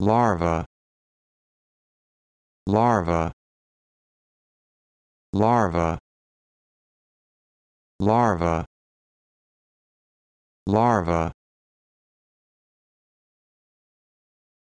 larva larva larva larva larva